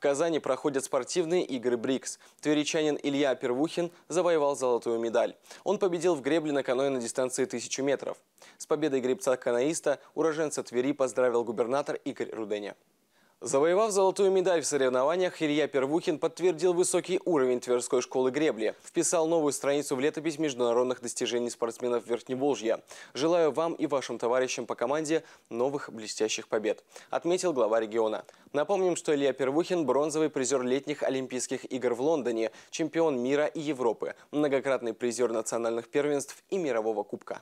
В Казани проходят спортивные игры БРИКС. Тверичанин Илья Первухин завоевал золотую медаль. Он победил в гребле на каноэ на дистанции 1000 метров. С победой гребца-каноиста уроженца Твери поздравил губернатор Игорь Руденя. Завоевав золотую медаль в соревнованиях, Илья Первухин подтвердил высокий уровень Тверской школы гребли. Вписал новую страницу в летопись международных достижений спортсменов Верхневолжья. Желаю вам и вашим товарищам по команде новых блестящих побед, отметил глава региона. Напомним, что Илья Первухин – бронзовый призер летних Олимпийских игр в Лондоне, чемпион мира и Европы, многократный призер национальных первенств и мирового кубка.